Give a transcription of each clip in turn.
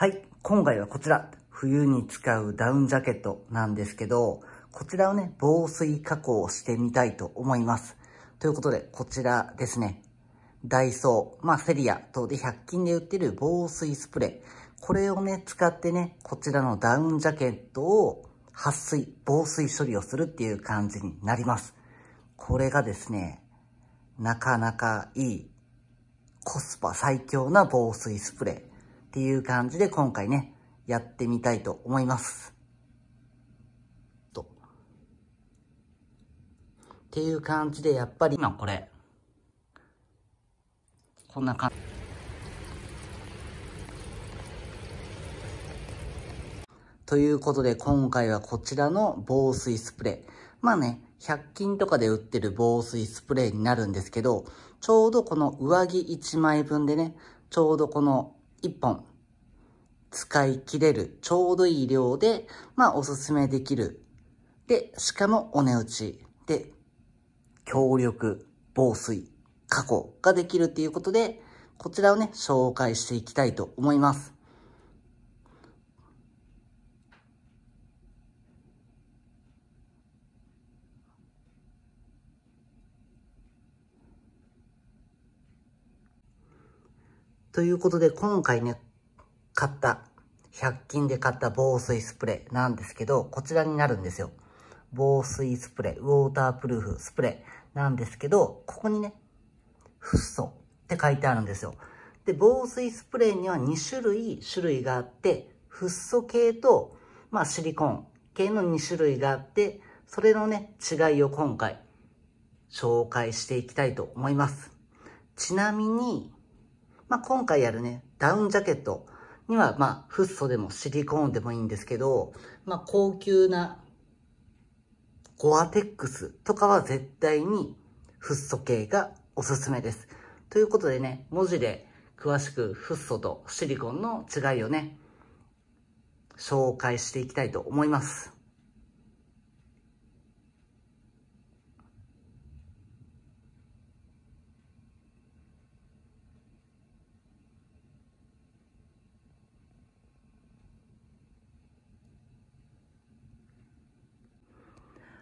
はい、今回はこちら。冬に使うダウンジャケットなんですけど、こちらをね、防水加工をしてみたいと思います。ということで、こちらですね。ダイソー、まあ、セリア等で100均で売ってる防水スプレー。これをね、使ってね、こちらのダウンジャケットを撥水、防水処理をするっていう感じになります。これがですね、なかなかいいコスパ最強な防水スプレー。っていう感じで今回ね、やってみたいと思います。と。っていう感じで、やっぱり今これ、こんな感じ。ということで、今回はこちらの防水スプレー。まあね、100均とかで売ってる防水スプレーになるんですけど、ちょうどこの上着1枚分でね、ちょうどこの1本使い切れるちょうどいい量で、まあおすすめできる。で、しかもお値打ち。で、強力、防水、加工ができるっていうことで、こちらをね、紹介していきたいと思います。ということで、今回ね、買った、100均で買った防水スプレーなんですけど、こちらになるんですよ。防水スプレー、ウォータープルーフスプレーなんですけど、ここにね、フッ素って書いてあるんですよ。で、防水スプレーには2種類種類があって、フッ素系と、まあ、シリコン系の2種類があって、それのね、違いを今回紹介していきたいと思います。ちなみに、まあ、今回やるね、ダウンジャケットには、まあ、フッ素でもシリコーンでもいいんですけど、まあ、高級なゴアテックスとかは絶対にフッ素系がおすすめです。ということでね、文字で詳しくフッ素とシリコンの違いをね、紹介していきたいと思います。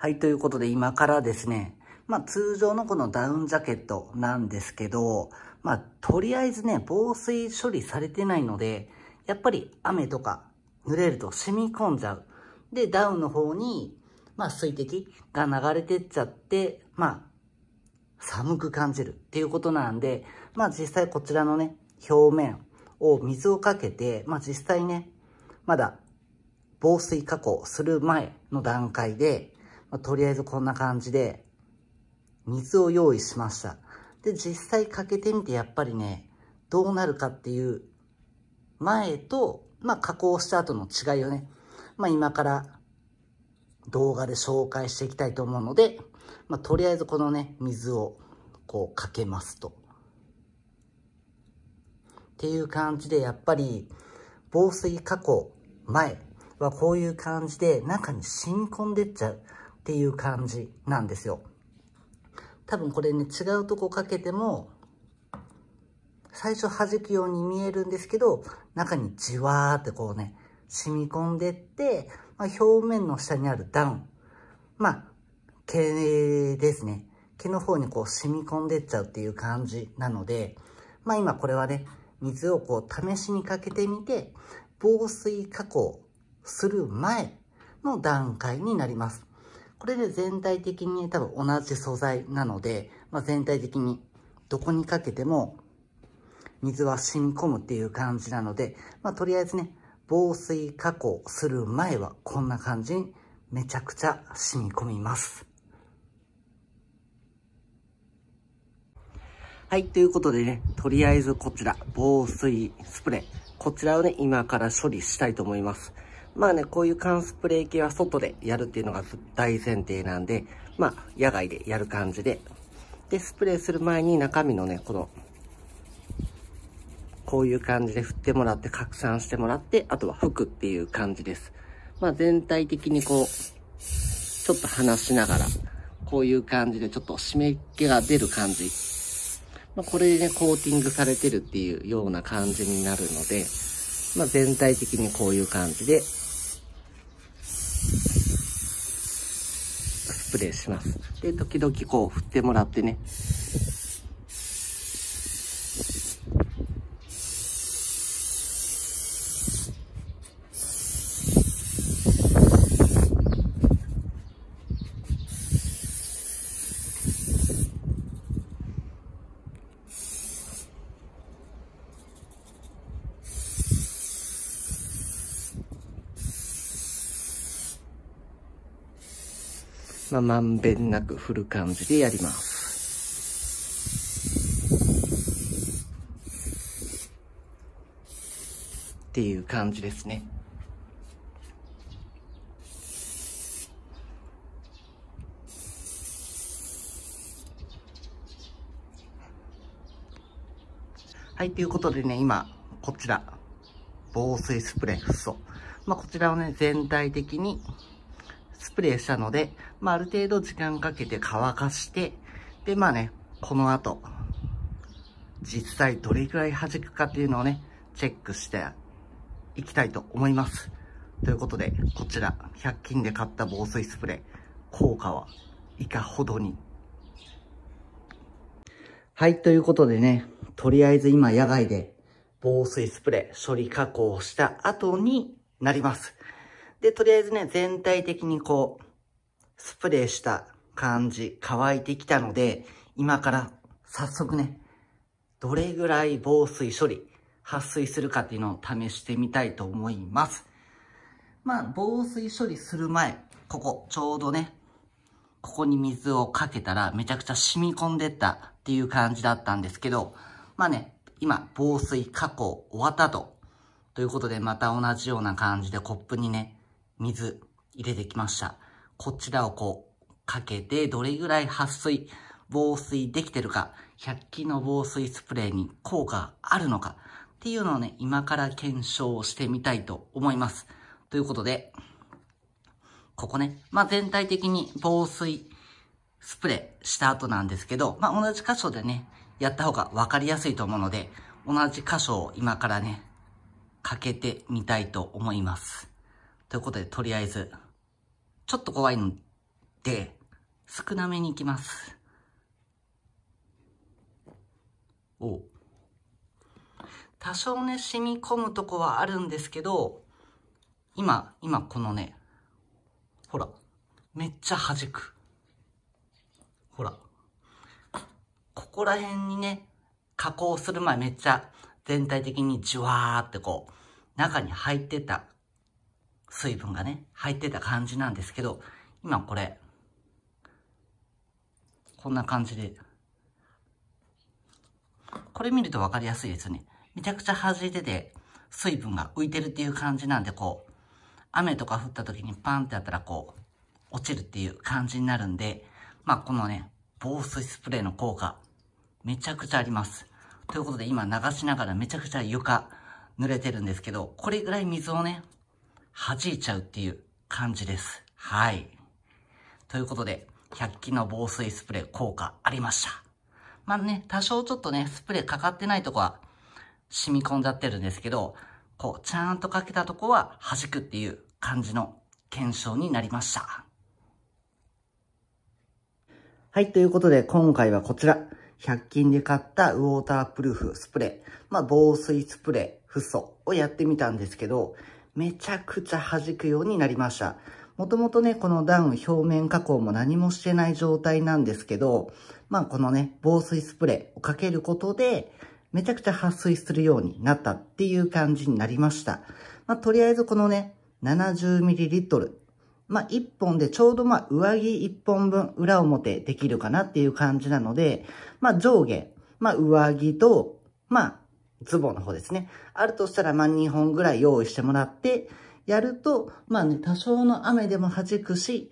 はい、ということで今からですね、まあ通常のこのダウンジャケットなんですけど、まあとりあえずね、防水処理されてないので、やっぱり雨とか濡れると染み込んじゃう。で、ダウンの方に、まあ水滴が流れてっちゃって、まあ寒く感じるっていうことなんで、まあ実際こちらのね、表面を水をかけて、まあ実際ね、まだ防水加工する前の段階で、まあ、とりあえずこんな感じで、水を用意しました。で、実際かけてみてやっぱりね、どうなるかっていう、前と、まあ、加工した後の違いをね、まあ、今から動画で紹介していきたいと思うので、まあ、とりあえずこのね、水をこうかけますと。っていう感じで、やっぱり防水加工前はこういう感じで中に染み込んでっちゃう。っていう感じなんですよ。多分これね、違うとこかけても、最初弾くように見えるんですけど、中にじわーってこうね、染み込んでって、まあ、表面の下にあるダウン。まあ、毛ですね。毛の方にこう染み込んでっちゃうっていう感じなので、まあ今これはね、水をこう試しにかけてみて、防水加工する前の段階になります。これで全体的に、多分同じ素材なので、まあ、全体的にどこにかけても水は染み込むっていう感じなので、まあ、とりあえずね、防水加工する前はこんな感じにめちゃくちゃ染み込みます。はい、ということでね、とりあえずこちら、防水スプレー。こちらをね、今から処理したいと思います。まあね、こういう缶スプレー系は外でやるっていうのが大前提なんで、まあ、野外でやる感じで。で、スプレーする前に中身のね、この、こういう感じで振ってもらって、拡散してもらって、あとは吹くっていう感じです。まあ、全体的にこう、ちょっと離しながら、こういう感じでちょっと湿気が出る感じ。まあ、これでね、コーティングされてるっていうような感じになるので、まあ、全体的にこういう感じでスプレーします。で、時々こう振ってもらってね、まあ、まんべんなく振る感じでやります。っていう感じですね。はい、ということでね、今、こちら、防水スプレーフッ素。まあ、こちらをね、全体的にスプレーしたので、まあ、ある程度時間かけて乾かして、で、まあね、この後、実際どれくらい弾くかっていうのをね、チェックしていきたいと思います。ということで、こちら、100均で買った防水スプレー、効果はいかほどに。はい、ということでね、とりあえず今野外で防水スプレー処理加工した後になります。で、とりあえずね、全体的にこう、スプレーした感じ、乾いてきたので、今から早速ね、どれぐらい防水処理、撥水するかっていうのを試してみたいと思います。まあ、防水処理する前、ここ、ちょうどね、ここに水をかけたらめちゃくちゃ染み込んでったっていう感じだったんですけど、まあね、今、防水加工終わった後、ということでまた同じような感じでコップにね、水入れてきました。こちらをこう、かけて、どれぐらい撥水、防水できてるか、100均の防水スプレーに効果あるのか、っていうのをね、今から検証してみたいと思います。ということで、ここね、まあ、全体的に防水スプレーした後なんですけど、まあ、同じ箇所でね、やった方がわかりやすいと思うので、同じ箇所を今からね、かけてみたいと思います。ということで、とりあえず、ちょっと怖いので、少なめに行きます。お多少ね、染み込むとこはあるんですけど、今、今このね、ほら、めっちゃ弾く。ほら、ここら辺にね、加工する前めっちゃ全体的にじゅわーってこう、中に入ってた水分がね、入ってた感じなんですけど、今これ、こんな感じで、これ見るとわかりやすいですね。めちゃくちゃ弾いてて、水分が浮いてるっていう感じなんで、こう、雨とか降った時にパンってやったらこう、落ちるっていう感じになるんで、まあこのね、防水スプレーの効果、めちゃくちゃあります。ということで今流しながらめちゃくちゃ床濡れてるんですけど、これぐらい水をね、弾いちゃうっていう感じです。はい。ということで、100均の防水スプレー効果ありました。まあね、多少ちょっとね、スプレーかかってないとこは染み込んじゃってるんですけど、こう、ちゃんとかけたとこは弾くっていう感じの検証になりました。はい、ということで今回はこちら。100均で買ったウォータープルーフスプレー。まあ、防水スプレー、フッ素をやってみたんですけど、めちゃくちゃ弾くようになりました。もともとね、このダウン表面加工も何もしてない状態なんですけど、まあこのね、防水スプレーをかけることで、めちゃくちゃ撥水するようになったっていう感じになりました。まあとりあえずこのね、70ml。まあ1本でちょうどまあ上着1本分裏表できるかなっていう感じなので、まあ上下、まあ上着と、まあズボンの方ですね。あるとしたら、まあ、2本ぐらい用意してもらって、やると、まあね、多少の雨でも弾くし、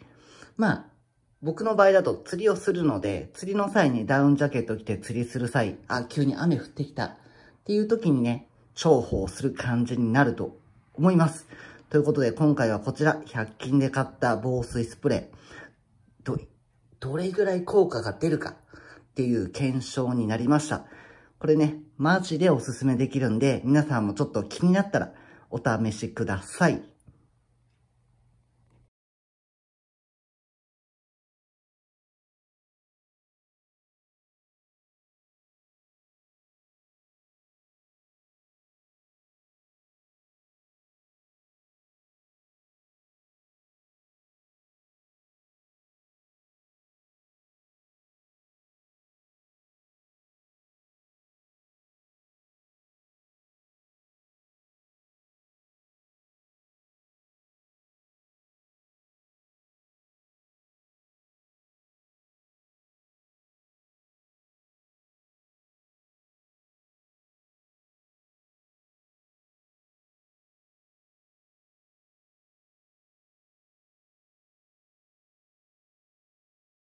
まあ、僕の場合だと釣りをするので、釣りの際にダウンジャケット着て釣りする際、あ、急に雨降ってきたっていう時にね、重宝する感じになると思います。ということで、今回はこちら、100均で買った防水スプレー。ど、どれぐらい効果が出るかっていう検証になりました。これね、マジでおすすめできるんで、皆さんもちょっと気になったらお試しください。